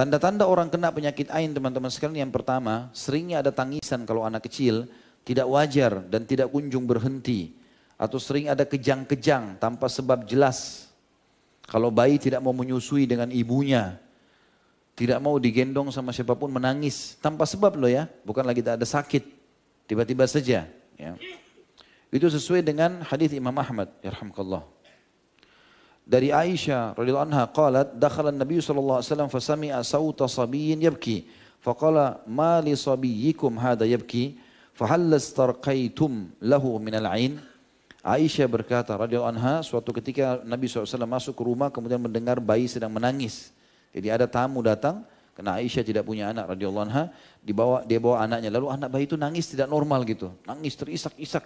Tanda-tanda orang kena penyakit ain teman-teman sekalian yang pertama, seringnya ada tangisan kalau anak kecil, tidak wajar dan tidak kunjung berhenti. Atau sering ada kejang-kejang tanpa sebab jelas. Kalau bayi tidak mau menyusui dengan ibunya, tidak mau digendong sama siapapun menangis tanpa sebab loh ya, bukan lagi tak ada sakit, tiba-tiba saja. Ya. Itu sesuai dengan hadis Imam Ahmad, ya rahmatullah dari Aisyah radhiyallahu anha qalat dakhala Nabi sallallahu alaihi wasallam sami'a sawta sabiyyin yabki qala ma li sabiyyikum hadha yabki hal istarqaitum lahu min al-ain Aisyah berkata radhiyallahu anha suatu ketika Nabi SAW masuk ke rumah kemudian mendengar bayi sedang menangis jadi ada tamu datang karena Aisyah tidak punya anak radhiyallahu anha dibawa dia bawa anaknya lalu anak bayi itu nangis tidak normal gitu nangis terisak-isak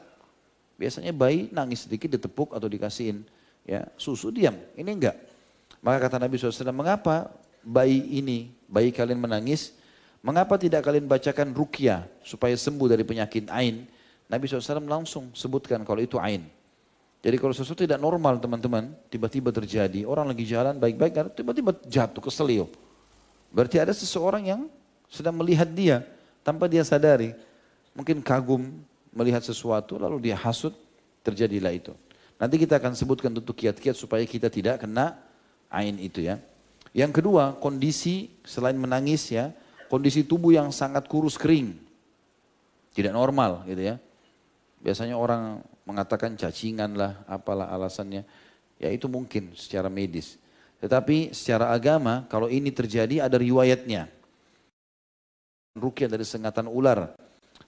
biasanya bayi nangis sedikit ditepuk atau dikasihin Ya, susu diam, ini enggak. Maka kata Nabi SAW, mengapa bayi ini, bayi kalian menangis? Mengapa tidak kalian bacakan rukyah supaya sembuh dari penyakit ain? Nabi SAW langsung sebutkan kalau itu ain. Jadi kalau sesuatu tidak normal teman-teman, tiba-tiba terjadi, orang lagi jalan baik-baik, tiba-tiba jatuh ke selio. Berarti ada seseorang yang sedang melihat dia tanpa dia sadari. Mungkin kagum melihat sesuatu lalu dia hasut, terjadilah itu. Nanti kita akan sebutkan tentu kiat-kiat supaya kita tidak kena ain itu ya. Yang kedua, kondisi selain menangis ya, kondisi tubuh yang sangat kurus kering. Tidak normal gitu ya. Biasanya orang mengatakan cacingan lah, apalah alasannya. Ya itu mungkin secara medis. Tetapi secara agama kalau ini terjadi ada riwayatnya. Rukyah dari sengatan ular.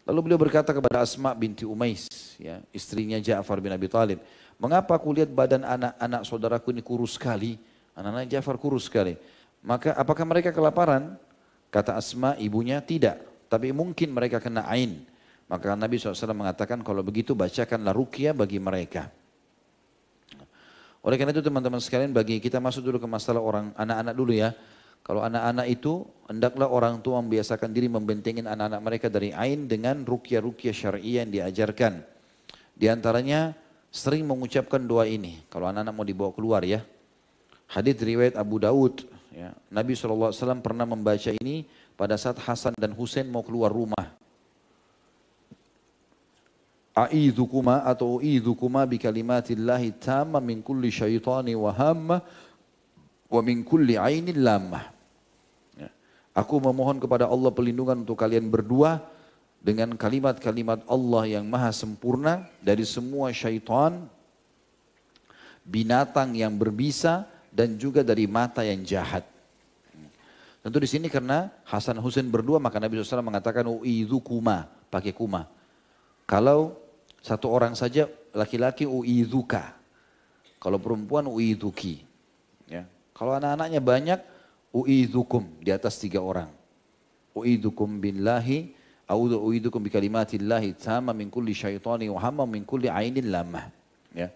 Lalu beliau berkata kepada Asma binti Umais, ya, istrinya Ja'far bin Abi Talib. Mengapa aku lihat badan anak-anak saudaraku ini kurus sekali? Anak-anak Jafar kurus sekali. Maka apakah mereka kelaparan? Kata Asma ibunya tidak. Tapi mungkin mereka kena ain. Maka Nabi SAW mengatakan kalau begitu bacakanlah rukyah bagi mereka. Oleh karena itu teman-teman sekalian bagi kita masuk dulu ke masalah orang anak-anak dulu ya. Kalau anak-anak itu hendaklah orang tua membiasakan diri membentengin anak-anak mereka dari ain dengan rukyah-rukyah syariah yang diajarkan. Di antaranya sering mengucapkan doa ini. Kalau anak-anak mau dibawa keluar ya. Hadith riwayat Abu Daud. Ya. Nabi SAW pernah membaca ini pada saat Hasan dan Hussein mau keluar rumah. A'idhukuma atau u'idhukuma bi kalimatillahi tamma min kulli syaitani wa hamma wa min kulli ainin Ya. Aku memohon kepada Allah pelindungan untuk kalian berdua dengan kalimat-kalimat Allah yang maha sempurna dari semua syaitan, binatang yang berbisa, dan juga dari mata yang jahat. Tentu di sini karena Hasan Husain berdua maka Nabi SAW mengatakan uidhu kuma, pakai kuma. Kalau satu orang saja laki-laki uidhuka, kalau perempuan uidhuki. Ya. Kalau anak-anaknya banyak uidhukum di atas tiga orang. bin lahi. Audo uidukum bi kalimatillahi tamma min kulli syaitani wa hamma min kulli ainin lamah. Ya.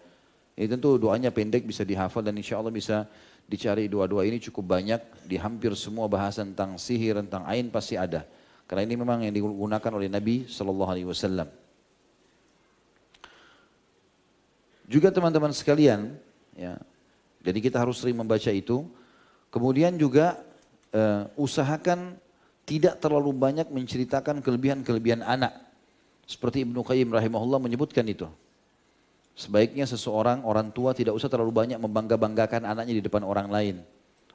Ini tentu doanya pendek bisa dihafal dan insya Allah bisa dicari doa-doa ini cukup banyak di hampir semua bahasan tentang sihir, tentang ain pasti ada. Karena ini memang yang digunakan oleh Nabi Shallallahu Alaihi Wasallam. Juga teman-teman sekalian, ya, jadi kita harus sering membaca itu. Kemudian juga uh, usahakan tidak terlalu banyak menceritakan kelebihan-kelebihan anak. Seperti Ibnu Qayyim rahimahullah menyebutkan itu. Sebaiknya seseorang, orang tua tidak usah terlalu banyak membangga-banggakan anaknya di depan orang lain.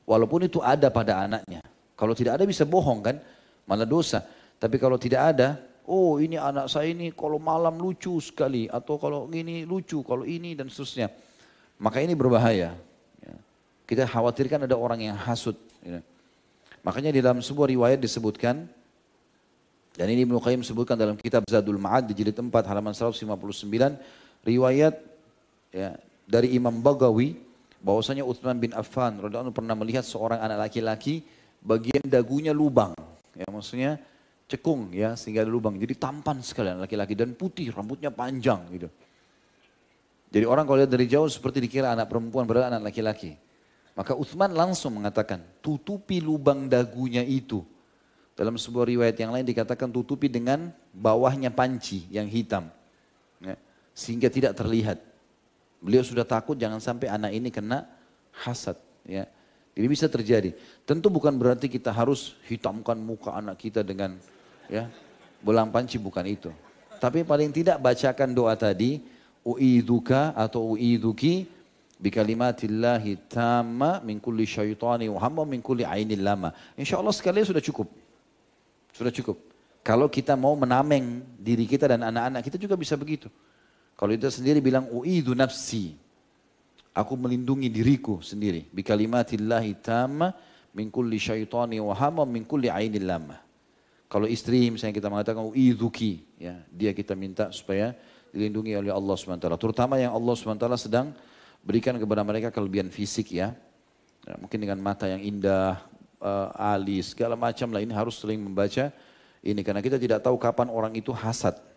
Walaupun itu ada pada anaknya. Kalau tidak ada bisa bohong kan, Mana dosa. Tapi kalau tidak ada, oh ini anak saya ini kalau malam lucu sekali. Atau kalau ini lucu, kalau ini dan seterusnya. Maka ini berbahaya. Ya. Kita khawatirkan ada orang yang hasut. Ya. Makanya di dalam sebuah riwayat disebutkan, dan ini Ibnu Qayyim sebutkan dalam kitab Zadul Ma'ad di jilid 4 halaman 159, riwayat ya, dari Imam Bagawi, bahwasanya Uthman bin Affan radhiyallahu pernah melihat seorang anak laki-laki bagian dagunya lubang. Ya maksudnya cekung ya sehingga ada lubang. Jadi tampan sekali anak laki-laki dan putih, rambutnya panjang gitu. Jadi orang kalau lihat dari jauh seperti dikira anak perempuan berada anak laki-laki. Maka Uthman langsung mengatakan, tutupi lubang dagunya itu. Dalam sebuah riwayat yang lain dikatakan tutupi dengan bawahnya panci yang hitam. Ya, sehingga tidak terlihat. Beliau sudah takut jangan sampai anak ini kena hasad. Ya. Ini bisa terjadi. Tentu bukan berarti kita harus hitamkan muka anak kita dengan ya belang panci bukan itu. Tapi paling tidak bacakan doa tadi, uiduka atau uiduki Bikalimatillahi tamma min kulli syaitani wa hamma min kulli ainil lama. Insya Allah sekali sudah cukup. Sudah cukup. Kalau kita mau menameng diri kita dan anak-anak kita juga bisa begitu. Kalau kita sendiri bilang uidu nafsi. Aku melindungi diriku sendiri. Bikalimatillahi tamma min kulli syaitani wa hamma min kulli ainil lama. Kalau istri misalnya kita mengatakan u'iduki. ya, dia kita minta supaya dilindungi oleh Allah SWT. Terutama yang Allah SWT sedang Berikan kepada mereka kelebihan fisik ya. ya mungkin dengan mata yang indah, uh, alis, segala macam lah. Ini harus sering membaca ini. Karena kita tidak tahu kapan orang itu hasad.